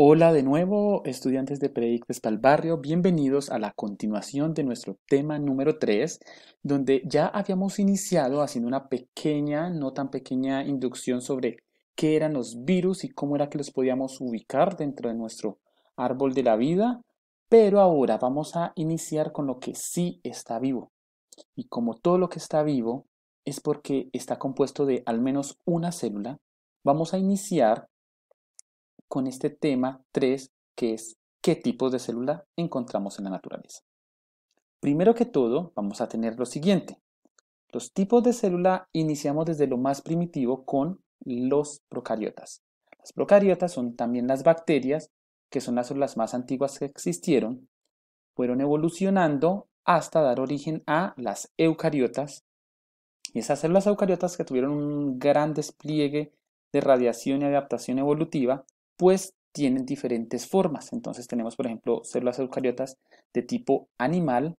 Hola de nuevo, estudiantes de Predictes para el Barrio, bienvenidos a la continuación de nuestro tema número 3, donde ya habíamos iniciado haciendo una pequeña, no tan pequeña inducción sobre qué eran los virus y cómo era que los podíamos ubicar dentro de nuestro árbol de la vida, pero ahora vamos a iniciar con lo que sí está vivo. Y como todo lo que está vivo es porque está compuesto de al menos una célula, vamos a iniciar con este tema 3, que es qué tipos de célula encontramos en la naturaleza. Primero que todo, vamos a tener lo siguiente. Los tipos de célula iniciamos desde lo más primitivo con los procariotas. Las procariotas son también las bacterias, que son las células más antiguas que existieron, fueron evolucionando hasta dar origen a las eucariotas. Y esas células eucariotas que tuvieron un gran despliegue de radiación y adaptación evolutiva pues tienen diferentes formas. Entonces tenemos, por ejemplo, células eucariotas de tipo animal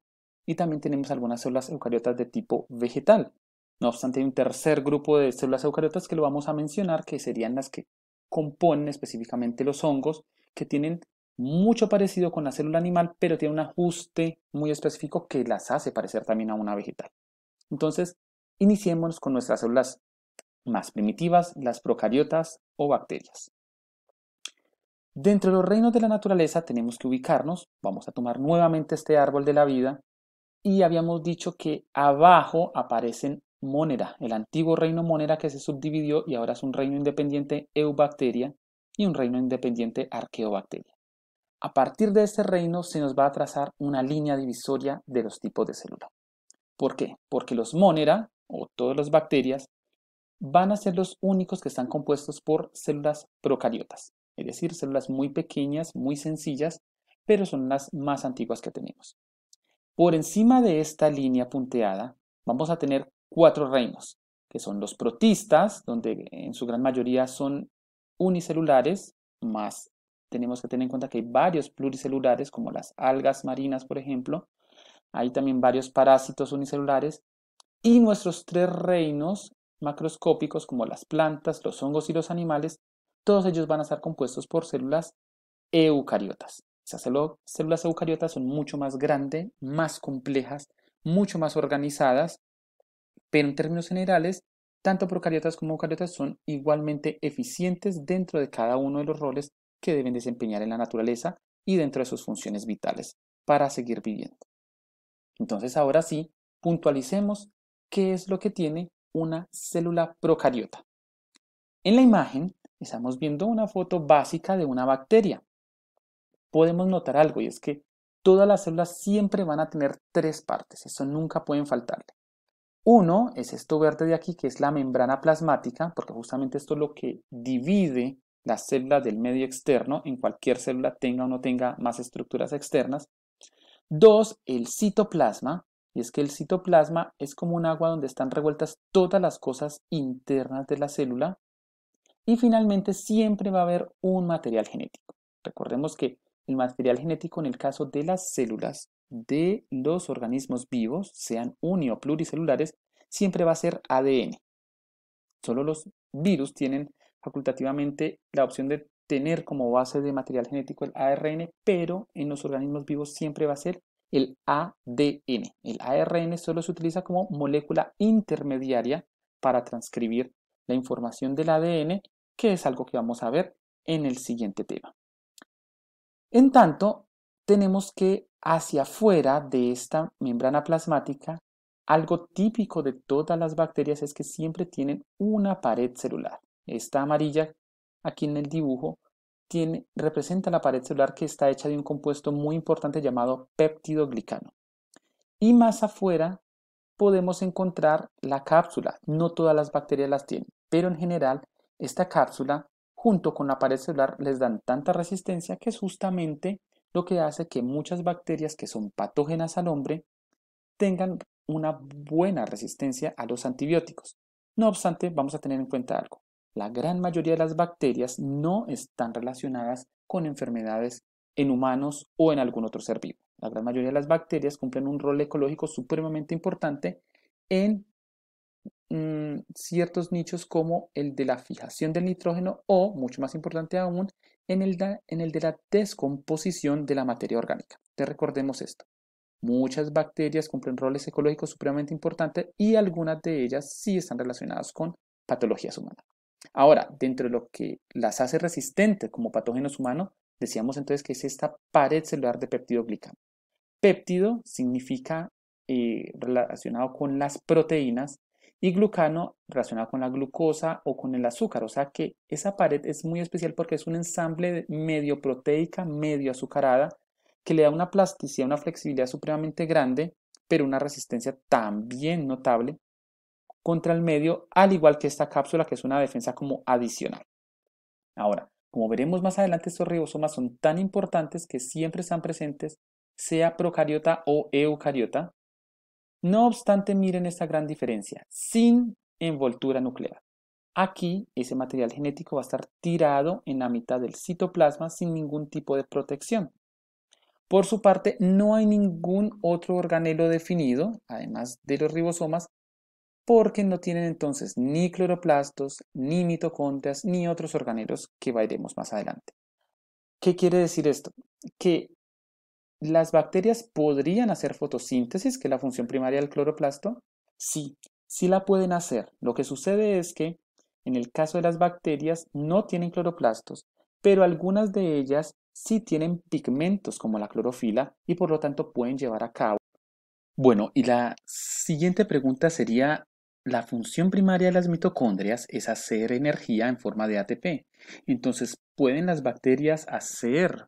y también tenemos algunas células eucariotas de tipo vegetal. No obstante, hay un tercer grupo de células eucariotas que lo vamos a mencionar, que serían las que componen específicamente los hongos, que tienen mucho parecido con la célula animal, pero tienen un ajuste muy específico que las hace parecer también a una vegetal. Entonces, iniciémonos con nuestras células más primitivas, las procariotas o bacterias. Dentro de los reinos de la naturaleza tenemos que ubicarnos, vamos a tomar nuevamente este árbol de la vida y habíamos dicho que abajo aparecen Monera, el antiguo reino Monera que se subdividió y ahora es un reino independiente Eubacteria y un reino independiente Arqueobacteria. A partir de este reino se nos va a trazar una línea divisoria de los tipos de célula. ¿Por qué? Porque los Monera o todas las bacterias van a ser los únicos que están compuestos por células procariotas es decir, células muy pequeñas, muy sencillas, pero son las más antiguas que tenemos. Por encima de esta línea punteada vamos a tener cuatro reinos, que son los protistas, donde en su gran mayoría son unicelulares, más tenemos que tener en cuenta que hay varios pluricelulares, como las algas marinas, por ejemplo, hay también varios parásitos unicelulares, y nuestros tres reinos macroscópicos, como las plantas, los hongos y los animales, todos ellos van a estar compuestos por células eucariotas. Esas células eucariotas son mucho más grandes, más complejas, mucho más organizadas, pero en términos generales, tanto procariotas como eucariotas son igualmente eficientes dentro de cada uno de los roles que deben desempeñar en la naturaleza y dentro de sus funciones vitales para seguir viviendo. Entonces, ahora sí, puntualicemos qué es lo que tiene una célula procariota. En la imagen Estamos viendo una foto básica de una bacteria. Podemos notar algo y es que todas las células siempre van a tener tres partes, eso nunca pueden faltarle. Uno es esto verde de aquí, que es la membrana plasmática, porque justamente esto es lo que divide las célula del medio externo, en cualquier célula tenga o no tenga más estructuras externas. Dos, el citoplasma, y es que el citoplasma es como un agua donde están revueltas todas las cosas internas de la célula. Y finalmente siempre va a haber un material genético. Recordemos que el material genético en el caso de las células de los organismos vivos, sean uni o pluricelulares, siempre va a ser ADN. Solo los virus tienen facultativamente la opción de tener como base de material genético el ARN, pero en los organismos vivos siempre va a ser el ADN. El ARN solo se utiliza como molécula intermediaria para transcribir la información del ADN, que es algo que vamos a ver en el siguiente tema. En tanto, tenemos que hacia afuera de esta membrana plasmática, algo típico de todas las bacterias es que siempre tienen una pared celular. Esta amarilla aquí en el dibujo tiene, representa la pared celular que está hecha de un compuesto muy importante llamado peptidoglicano. Y más afuera podemos encontrar la cápsula. No todas las bacterias las tienen pero en general esta cápsula junto con la pared celular les dan tanta resistencia que es justamente lo que hace que muchas bacterias que son patógenas al hombre tengan una buena resistencia a los antibióticos. No obstante, vamos a tener en cuenta algo. La gran mayoría de las bacterias no están relacionadas con enfermedades en humanos o en algún otro ser vivo. La gran mayoría de las bacterias cumplen un rol ecológico supremamente importante en Mm, ciertos nichos como el de la fijación del nitrógeno o, mucho más importante aún, en el, de la descomposición de la materia orgánica. Te recordemos esto. Muchas bacterias cumplen roles ecológicos supremamente importantes y algunas de ellas sí están relacionadas con patologías humanas. Ahora, dentro de lo que las hace resistentes como patógenos humanos, decíamos entonces que es esta pared celular de peptidoglicano. Péptido significa eh, relacionado con las proteínas y glucano relacionado con la glucosa o con el azúcar. O sea que esa pared es muy especial porque es un ensamble medio proteica, medio azucarada, que le da una plasticidad, una flexibilidad supremamente grande, pero una resistencia también notable contra el medio, al igual que esta cápsula que es una defensa como adicional. Ahora, como veremos más adelante, estos ribosomas son tan importantes que siempre están presentes, sea procariota o eucariota, no obstante, miren esta gran diferencia, sin envoltura nuclear. Aquí ese material genético va a estar tirado en la mitad del citoplasma sin ningún tipo de protección. Por su parte, no hay ningún otro organelo definido, además de los ribosomas, porque no tienen entonces ni cloroplastos, ni mitocondrias, ni otros organelos que veremos más adelante. ¿Qué quiere decir esto? Que ¿Las bacterias podrían hacer fotosíntesis, que es la función primaria del cloroplasto? Sí, sí la pueden hacer. Lo que sucede es que en el caso de las bacterias no tienen cloroplastos, pero algunas de ellas sí tienen pigmentos como la clorofila y por lo tanto pueden llevar a cabo. Bueno, y la siguiente pregunta sería, la función primaria de las mitocondrias es hacer energía en forma de ATP. Entonces, ¿pueden las bacterias hacer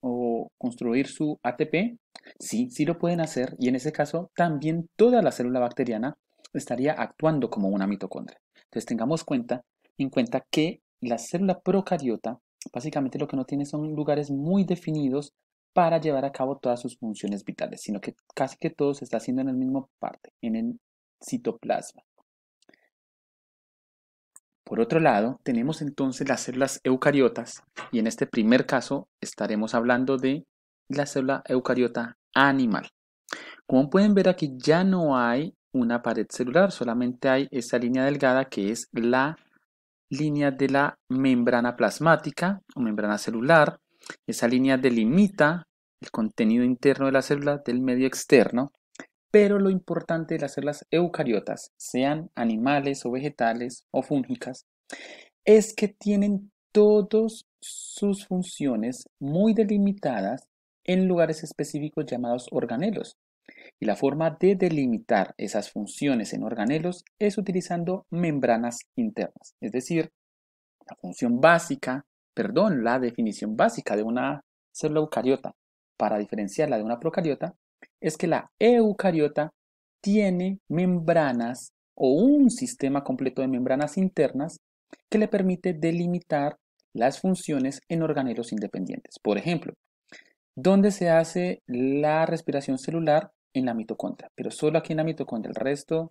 o, construir su ATP? Sí, sí lo pueden hacer y en ese caso también toda la célula bacteriana estaría actuando como una mitocondria. Entonces tengamos cuenta, en cuenta que la célula procariota básicamente lo que no tiene son lugares muy definidos para llevar a cabo todas sus funciones vitales, sino que casi que todo se está haciendo en el mismo parte, en el citoplasma. Por otro lado, tenemos entonces las células eucariotas y en este primer caso estaremos hablando de la célula eucariota animal. Como pueden ver aquí ya no hay una pared celular, solamente hay esa línea delgada que es la línea de la membrana plasmática o membrana celular. Esa línea delimita el contenido interno de la célula del medio externo pero lo importante de las células eucariotas, sean animales o vegetales o fúngicas, es que tienen todas sus funciones muy delimitadas en lugares específicos llamados organelos. Y la forma de delimitar esas funciones en organelos es utilizando membranas internas. Es decir, la función básica, perdón, la definición básica de una célula eucariota para diferenciarla de una procariota es que la eucariota tiene membranas o un sistema completo de membranas internas que le permite delimitar las funciones en organelos independientes. Por ejemplo, ¿dónde se hace la respiración celular? En la mitocondria, pero solo aquí en la mitocondria. El resto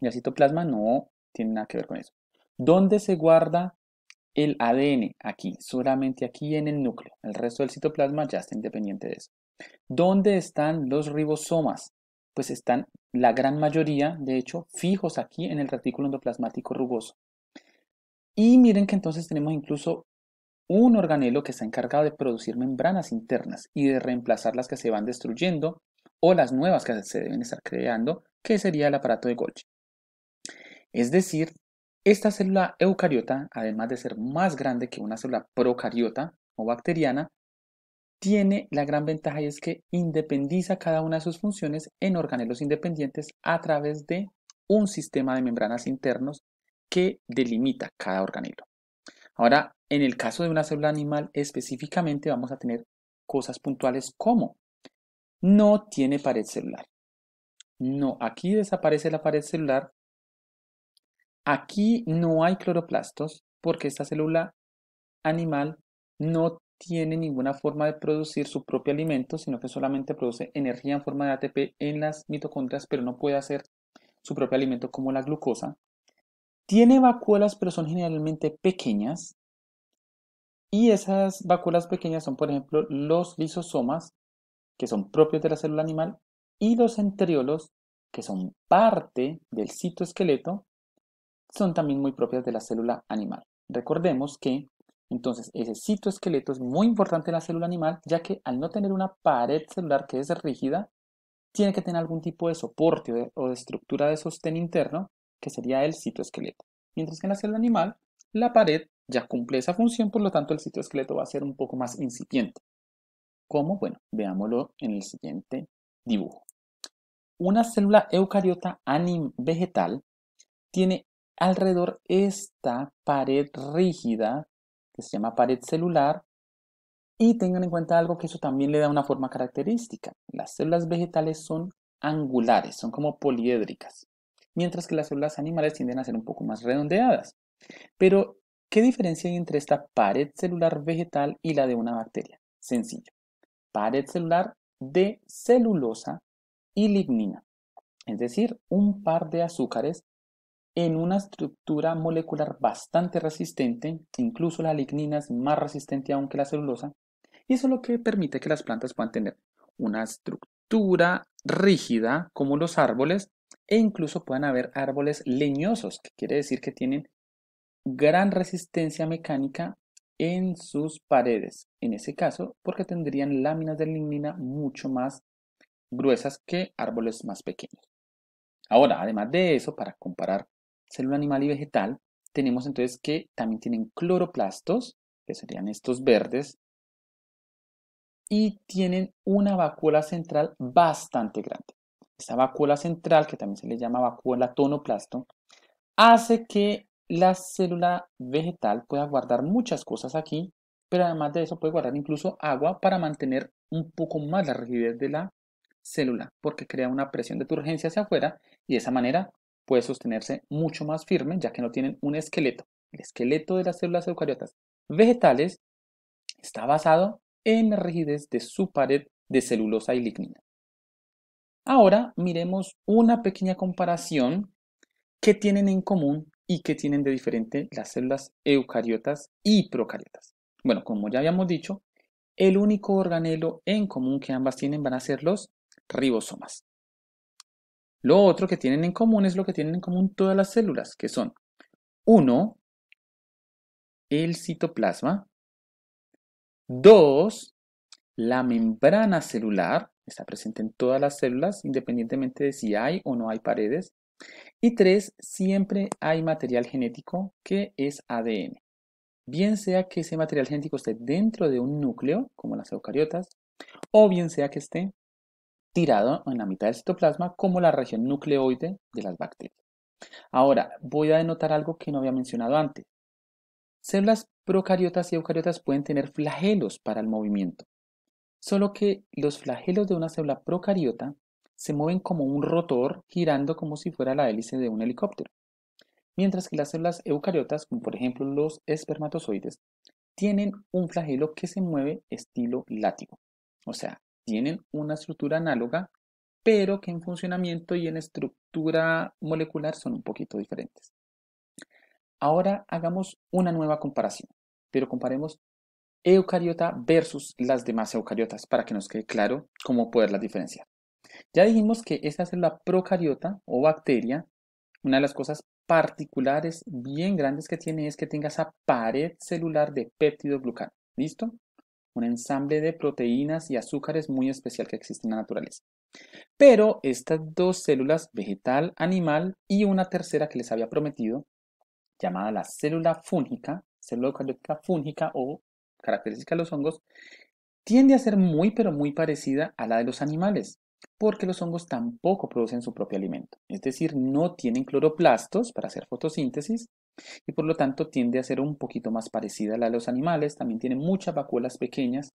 del citoplasma no tiene nada que ver con eso. ¿Dónde se guarda el ADN? Aquí, solamente aquí en el núcleo. El resto del citoplasma ya está independiente de eso. ¿Dónde están los ribosomas? Pues están la gran mayoría, de hecho, fijos aquí en el retículo endoplasmático rugoso. Y miren que entonces tenemos incluso un organelo que está encargado de producir membranas internas y de reemplazar las que se van destruyendo o las nuevas que se deben estar creando, que sería el aparato de Golgi. Es decir, esta célula eucariota, además de ser más grande que una célula procariota o bacteriana, tiene la gran ventaja y es que independiza cada una de sus funciones en organelos independientes a través de un sistema de membranas internos que delimita cada organelo. Ahora, en el caso de una célula animal específicamente vamos a tener cosas puntuales como no tiene pared celular. No, aquí desaparece la pared celular. Aquí no hay cloroplastos porque esta célula animal no tiene ninguna forma de producir su propio alimento, sino que solamente produce energía en forma de ATP en las mitocondrias, pero no puede hacer su propio alimento como la glucosa. Tiene vacuolas, pero son generalmente pequeñas. Y esas vacuolas pequeñas son, por ejemplo, los lisosomas, que son propios de la célula animal, y los enteriolos, que son parte del citoesqueleto, son también muy propias de la célula animal. Recordemos que entonces, ese citoesqueleto es muy importante en la célula animal, ya que al no tener una pared celular que es rígida, tiene que tener algún tipo de soporte o de, estructura de sostén interno, que sería el citoesqueleto. Mientras que en la célula animal, la pared ya cumple esa función, por lo tanto el citoesqueleto va a ser un poco más incipiente. ¿Cómo? Bueno, veámoslo en el siguiente dibujo. Una célula eucariota animal vegetal tiene alrededor esta pared rígida que se llama pared celular. Y tengan en cuenta algo que eso también le da una forma característica. Las células vegetales son angulares, son como poliédricas, mientras que las células animales tienden a ser un poco más redondeadas. Pero, ¿qué diferencia hay entre esta pared celular vegetal y la de una bacteria? Sencillo. Pared celular de celulosa y lignina, es decir, un par de azúcares en una estructura molecular bastante resistente, incluso la lignina es más resistente aún que la celulosa, y eso es lo que permite que las plantas puedan tener una estructura rígida como los árboles e incluso puedan haber árboles leñosos, que quiere decir que tienen gran resistencia mecánica en sus paredes, en ese caso porque tendrían láminas de lignina mucho más gruesas que árboles más pequeños. Ahora, además de eso, para comparar célula animal y vegetal, tenemos entonces que también tienen cloroplastos, que serían estos verdes, y tienen una vacuola central bastante grande. Esta vacuola central, que también se le llama vacuola tonoplasto, hace que la célula vegetal pueda guardar muchas cosas aquí, pero además de eso puede guardar incluso agua para mantener un poco más la rigidez de la célula, porque crea una presión de turgencia hacia afuera y de esa manera puede sostenerse mucho más firme ya que no tienen un esqueleto. El esqueleto de las células eucariotas vegetales está basado en la rigidez de su pared de celulosa y lignina. Ahora miremos una pequeña comparación que tienen en común y que tienen de diferente las células eucariotas y procariotas. Bueno, como ya habíamos dicho, el único organelo en común que ambas tienen van a ser los ribosomas. Lo otro que tienen en común es lo que tienen en común todas las células, que son, uno, el citoplasma, dos, la membrana celular, está presente en todas las células, independientemente de si hay o no hay paredes, y tres, siempre hay material genético que es ADN. Bien sea que ese material genético esté dentro de un núcleo, como las eucariotas, o bien sea que esté tirado en la mitad del citoplasma como la región nucleoide de las bacterias. Ahora, voy a denotar algo que no había mencionado antes. Células procariotas y eucariotas pueden tener flagelos para el movimiento, solo que los flagelos de una célula procariota se mueven como un rotor girando como si fuera la hélice de un helicóptero, mientras que las células eucariotas, como por ejemplo los espermatozoides, tienen un flagelo que se mueve estilo látigo, o sea, tienen una estructura análoga, pero que en funcionamiento y en estructura molecular son un poquito diferentes. Ahora hagamos una nueva comparación, pero comparemos eucariota versus las demás eucariotas para que nos quede claro cómo poderlas diferenciar. Ya dijimos que esta célula procariota o bacteria, una de las cosas particulares bien grandes que tiene es que tenga esa pared celular de péptido glucano. ¿Listo? un ensamble de proteínas y azúcares muy especial que existe en la naturaleza. Pero estas dos células, vegetal, animal y una tercera que les había prometido, llamada la célula fúngica, célula eucariótica fúngica o característica de los hongos, tiende a ser muy pero muy parecida a la de los animales, porque los hongos tampoco producen su propio alimento, es decir, no tienen cloroplastos para hacer fotosíntesis y por lo tanto tiende a ser un poquito más parecida a la de los animales, también tiene muchas vacuolas pequeñas,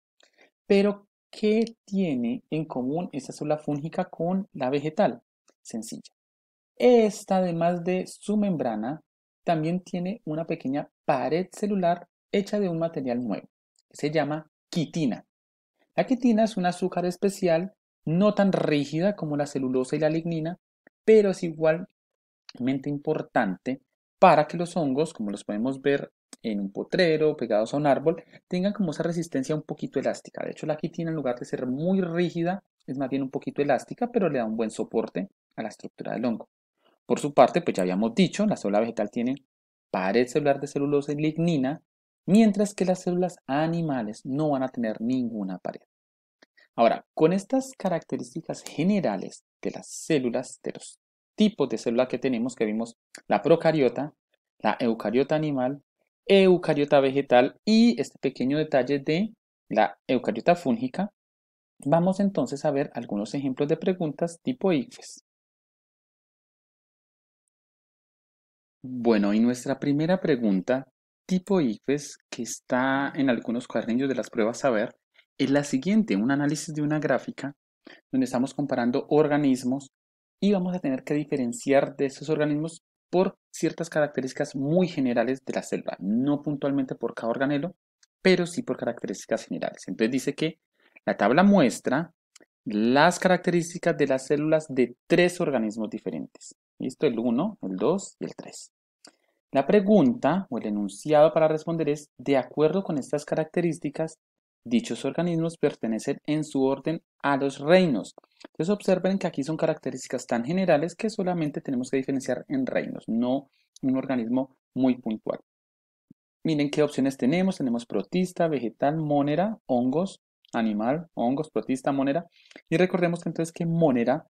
pero ¿qué tiene en común esa célula fúngica con la vegetal? Sencilla. Esta, además de su membrana, también tiene una pequeña pared celular hecha de un material nuevo, que se llama quitina. La quitina es un azúcar especial, no tan rígida como la celulosa y la lignina, pero es igualmente importante para que los hongos, como los podemos ver en un potrero, pegados a un árbol, tengan como esa resistencia un poquito elástica. De hecho, la quitina, en lugar de ser muy rígida, es más bien un poquito elástica, pero le da un buen soporte a la estructura del hongo. Por su parte, pues ya habíamos dicho, la célula vegetal tiene pared celular de celulosa y lignina, mientras que las células animales no van a tener ninguna pared. Ahora, con estas características generales de las células de los tipos de célula que tenemos, que vimos la procariota, la eucariota animal, eucariota vegetal y este pequeño detalle de la eucariota fúngica, vamos entonces a ver algunos ejemplos de preguntas tipo ifes Bueno, y nuestra primera pregunta tipo ifes que está en algunos cuadernillos de las pruebas a ver, es la siguiente, un análisis de una gráfica donde estamos comparando organismos y vamos a tener que diferenciar de esos organismos por ciertas características muy generales de la célula, no puntualmente por cada organelo, pero sí por características generales. Entonces dice que la tabla muestra las características de las células de tres organismos diferentes. ¿Listo? El 1, el 2 y el 3. La pregunta o el enunciado para responder es, de acuerdo con estas características, Dichos organismos pertenecen en su orden a los reinos. Entonces observen que aquí son características tan generales que solamente tenemos que diferenciar en reinos, no un organismo muy puntual. Miren qué opciones tenemos. Tenemos protista, vegetal, monera, hongos, animal, hongos, protista, monera. Y recordemos que entonces que monera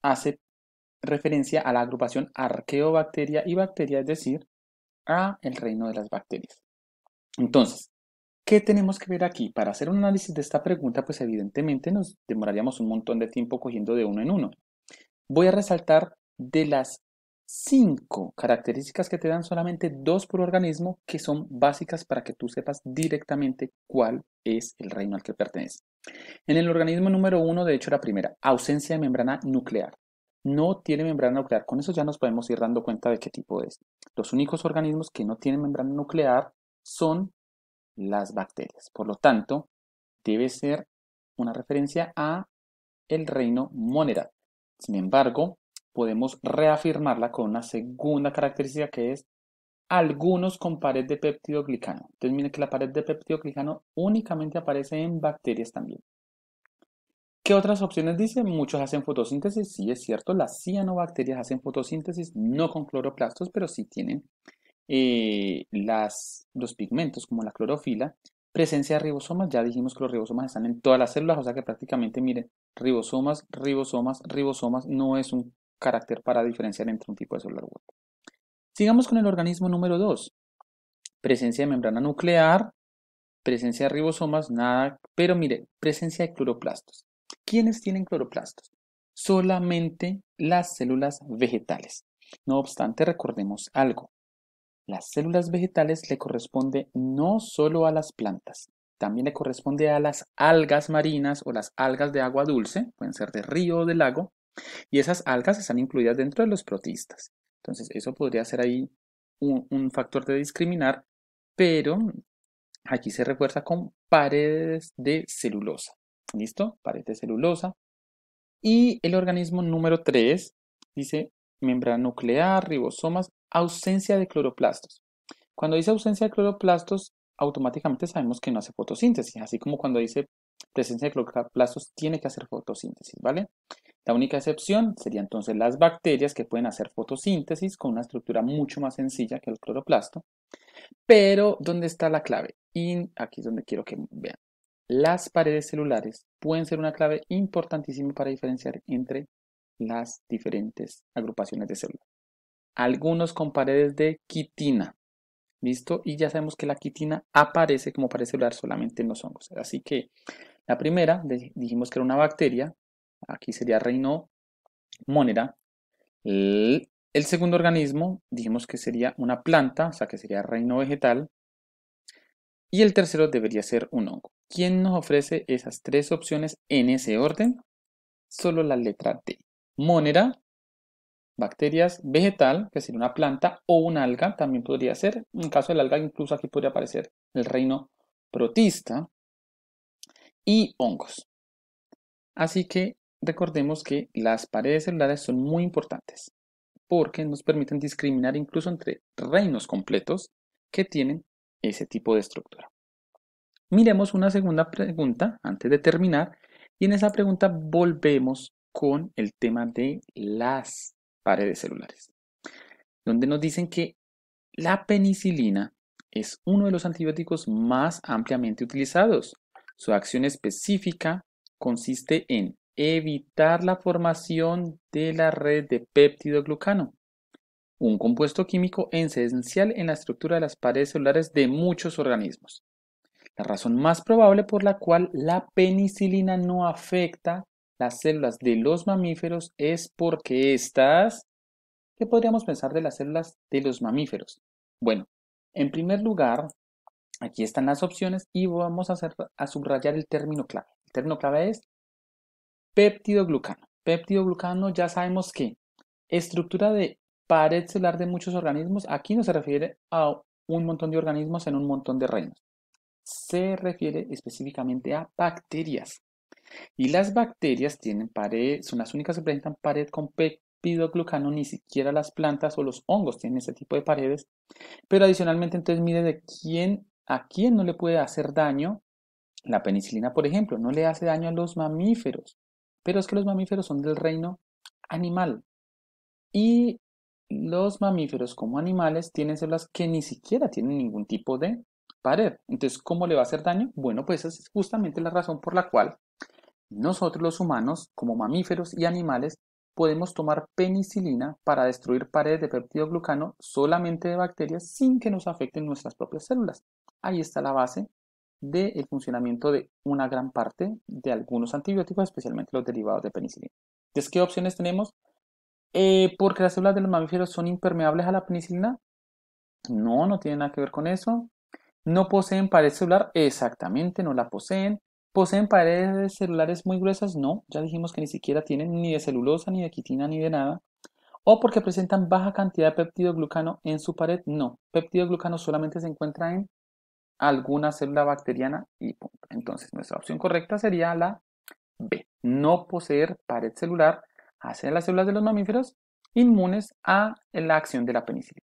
hace referencia a la agrupación arqueobacteria y bacteria, es decir, a el reino de las bacterias. Entonces, ¿Qué tenemos que ver aquí? Para hacer un análisis de esta pregunta, pues evidentemente nos demoraríamos un montón de tiempo cogiendo de uno en uno. Voy a resaltar de las cinco características que te dan solamente dos por organismo que son básicas para que tú sepas directamente cuál es el reino al que pertenece. En el organismo número uno, de hecho, la primera, ausencia de membrana nuclear. No tiene membrana nuclear. Con eso ya nos podemos ir dando cuenta de qué tipo es. Los únicos organismos que no tienen membrana nuclear son las bacterias. Por lo tanto, debe ser una referencia a el reino Monera. Sin embargo, podemos reafirmarla con una segunda característica que es algunos con pared de peptidoglicano. Entonces, miren que la pared de peptidoglicano únicamente aparece en bacterias también. ¿Qué otras opciones dice? Muchos hacen fotosíntesis, sí es cierto, las cianobacterias hacen fotosíntesis, no con cloroplastos, pero sí tienen eh, las, los pigmentos como la clorofila, presencia de ribosomas, ya dijimos que los ribosomas están en todas las células, o sea que prácticamente miren, ribosomas, ribosomas, ribosomas, no es un carácter para diferenciar entre un tipo de célula u Sigamos con el organismo número 2, presencia de membrana nuclear, presencia de ribosomas, nada, pero mire, presencia de cloroplastos. ¿Quiénes tienen cloroplastos? Solamente las células vegetales. No obstante, recordemos algo. Las células vegetales le corresponde no solo a las plantas, también le corresponde a las algas marinas o las algas de agua dulce, pueden ser de río o de lago, y esas algas están incluidas dentro de los protistas. Entonces, eso podría ser ahí un, factor de discriminar, pero aquí se refuerza con paredes de celulosa. ¿Listo? Paredes de celulosa. Y el organismo número 3 dice membrana nuclear, ribosomas ausencia de cloroplastos. Cuando dice ausencia de cloroplastos, automáticamente sabemos que no hace fotosíntesis, así como cuando dice presencia de cloroplastos tiene que hacer fotosíntesis, ¿vale? La única excepción sería entonces las bacterias que pueden hacer fotosíntesis con una estructura mucho más sencilla que el cloroplasto. Pero, ¿dónde está la clave? Y aquí es donde quiero que vean. Las paredes celulares pueden ser una clave importantísima para diferenciar entre las diferentes agrupaciones de células algunos con paredes de quitina. ¿Listo? Y ya sabemos que la quitina aparece como parece celular solamente en los hongos. Así que la primera, dijimos que era una bacteria, aquí sería reino monera. El, segundo organismo, dijimos que sería una planta, o sea que sería reino vegetal. Y el tercero debería ser un hongo. ¿Quién nos ofrece esas tres opciones en ese orden? Solo la letra D. Monera, bacterias vegetal, que sería una planta, o un alga, también podría ser. En caso del alga, incluso aquí podría aparecer el reino protista y hongos. Así que recordemos que las paredes celulares son muy importantes porque nos permiten discriminar incluso entre reinos completos que tienen ese tipo de estructura. Miremos una segunda pregunta antes de terminar y en esa pregunta volvemos con el tema de las paredes celulares, donde nos dicen que la penicilina es uno de los antibióticos más ampliamente utilizados. Su acción específica consiste en evitar la formación de la red de peptidoglucano, un compuesto químico esencial en la estructura de las paredes celulares de muchos organismos. La razón más probable por la cual la penicilina no afecta las células de los mamíferos es porque estas... ¿Qué podríamos pensar de las células de los mamíferos? Bueno, en primer lugar, aquí están las opciones y vamos a, a subrayar el término clave. El término clave es péptido Péptido glucano ya sabemos que estructura de pared celular de muchos organismos, aquí no se refiere a un montón de organismos en un montón de reinos. Se refiere específicamente a bacterias. Y las bacterias tienen pared, son las únicas que presentan pared con pepidoglucano, ni siquiera las plantas o los hongos tienen ese tipo de paredes. Pero adicionalmente, entonces mire de quién a quién no le puede hacer daño. La penicilina, por ejemplo, no le hace daño a los mamíferos, pero es que los mamíferos son del reino animal. Y los mamíferos como animales tienen células que ni siquiera tienen ningún tipo de pared. Entonces, ¿cómo le va a hacer daño? Bueno, pues esa es justamente la razón por la cual nosotros los humanos, como mamíferos y animales, podemos tomar penicilina para destruir paredes de peptidoglucano solamente de bacterias sin que nos afecten nuestras propias células. Ahí está la base del funcionamiento de una gran parte de algunos antibióticos, especialmente los derivados de penicilina. Entonces, ¿qué opciones tenemos? Eh, porque las células de los mamíferos son impermeables a la penicilina. No, no tiene nada que ver con eso. No poseen pared celular, exactamente, no la poseen. ¿Poseen paredes celulares muy gruesas? No, ya dijimos que ni siquiera tienen ni de celulosa, ni de quitina, ni de nada. ¿O porque presentan baja cantidad de peptidoglucano en su pared? No, Peptidoglucano solamente se encuentra en alguna célula bacteriana y punto. Entonces nuestra opción correcta sería la B, no poseer pared celular, a las células de los mamíferos inmunes a la acción de la penicilina.